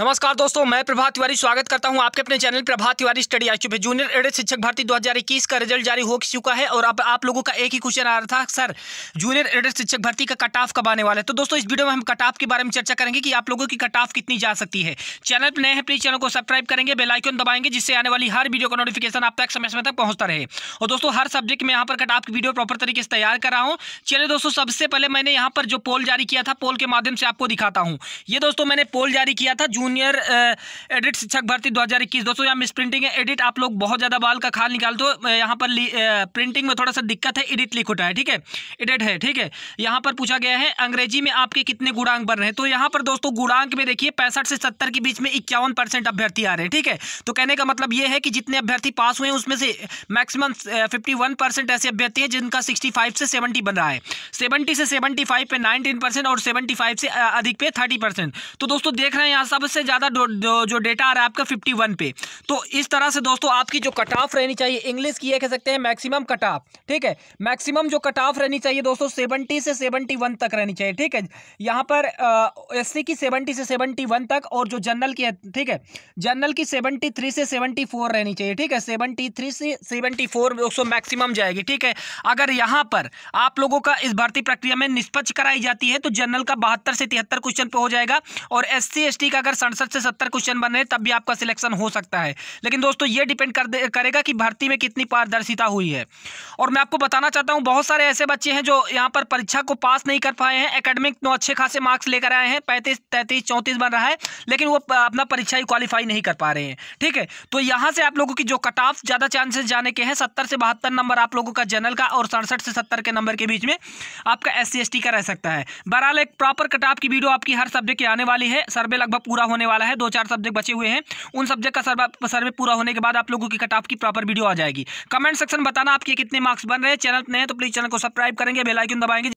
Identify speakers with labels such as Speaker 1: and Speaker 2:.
Speaker 1: नमस्कार दोस्तों मैं प्रभात तिवारी स्वागत करता हूं आपके अपने चैनल प्रभात तिवारी स्टडी आज में जूनियर एडेड शिक्षक भर्ती 2021 का रिजल्ट जारी हो चुका है और अब आप लोगों का एक ही क्वेश्चन आ रहा था सर जूनियर एडेड शिक्षक भर्ती का कट ऑफ कब आने वाला है तो दोस्तों इस वीडियो में हम कट ऑफ के बारे में चर्चा करेंगे कि आप लोगों की कट ऑफ कितनी जा सकती है चैनल पर नए हैं प्लीज चैनल को सब्सक्राइब करेंगे बेलाइकन दबाएंगे जिससे आने वाली हर वीडियो का नोटिफिकेशन आप तक समय समय तक पहुंचता रहे और दोस्तों हर सब्जेक्ट में यहाँ पर कट ऑफ की वीडियो प्रॉपर तरीके से तैयार कर रहा हूँ चलिए दोस्तों सबसे पहले मैंने यहाँ पर जो पोल जारी किया था पोल के माध्यम से आपको दिखाता हूँ ये दोस्तों मैंने पोल जारी किया था जून जूनियर एडिट uh, शिक्षक भर्ती 2021 दोस्तों यहाँ मिस प्रिंटिंग है एडिट आप लोग बहुत ज़्यादा बाल का खाल निकाल दो यहाँ पर प्रिंटिंग uh, में थोड़ा सा दिक्कत है एडिट लिख उठा है ठीक है एडिट है ठीक है यहाँ पर पूछा गया है अंग्रेजी में आपके कितने गुणांक बन रहे हैं तो यहाँ पर दोस्तों गुणांक में देखिए पैंसठ से सत्तर के बीच में इक्यावन अभ्यर्थी आ रहे हैं ठीक है तो कहने का मतलब ये है कि जितने अभ्यर्थी पास हुए हैं उसमें से मैक्सिमम फिफ्टी uh, ऐसे अभ्यर्थी हैं जिनका सिक्सटी से सेवेंटी बन रहा है सेवेंटी से सेवेंटी पे नाइनटीन और सेवेंटी से अधिक पे थर्टी तो दोस्तों देख रहे हैं यहाँ सब सबसे ज़्यादा जो डेटा आ रहा है आपका 51 पे तो इस तरह से दोस्तों आपकी जो कट ऑफ रहनी चाहिए इंग्लिश की ये कह सकते हैं मैक्सिमम कट ऑफ ठीक है मैक्सिमम जो कट ऑफ रहनी चाहिए दोस्तों सेवनटी से सेवनटी तक रहनी चाहिए ठीक है यहाँ पर एस की सेवनटी से सेवनटी तक और जो जनरल की ठीक है जनरल की सेवनटी से सेवनटी रहनी चाहिए ठीक है सेवनटी से सेवनटी फोर दोस्तों मैक्सिमम जाएगी ठीक है अगर यहाँ पर आप लोगों का इस भर्ती प्रक्रिया में निष्पक्ष कराई जाती है तो जनरल का बहत्तर से तिहत्तर क्वेश्चन पे हो जाएगा और एस सी का अगर सड़सठ से सत्तर क्वेश्चन बन रहे तब भी आपका सिलेक्शन हो सकता है लेकिन दोस्तों ये डिपेंड कर करेगा कि भर्ती में कितनी पारदर्शिता हुई है और मैं आपको बताना चाहता हूँ बहुत सारे ऐसे बच्चे हैं जो यहाँ पर परीक्षा को पास नहीं कर पाए हैं एकेडमिक तो अच्छे खासे मार्क्स लेकर आए हैं पैंतीस तैंतीस चौंतीस बन रहा है लेकिन वो अपना परीक्षा ही क्वालिफाई नहीं कर पा रहे हैं ठीक है तो यहाँ से आप लोगों की जो कट ऑफ ज़्यादा चांसेस जाने के हैं सत्तर से बहत्तर नंबर आप लोगों का जनरल का और सड़सठ से सत्तर के नंबर के बीच में आपका एस सी का रह सकता है बहरहाल एक प्रॉपर कट ऑफ की वीडियो आपकी हर सब्जेक्ट की आने वाली है सर्वे लगभग पूरा होने होने वाला है दो चार सब्जेक्ट बचे हुए हैं उन सब्जेक्ट का सर्वे सर्वे पूरा होने के बाद आप लोगों की कट ऑफ की प्रॉपर वीडियो आ जाएगी कमेंट सेक्शन बताना आपके कितने मार्क्स बन रहे हैं चैनल नए नहीं तो प्लीज़ चैनल को सब्सक्राइब करेंगे बेलाइकन दबाएंगे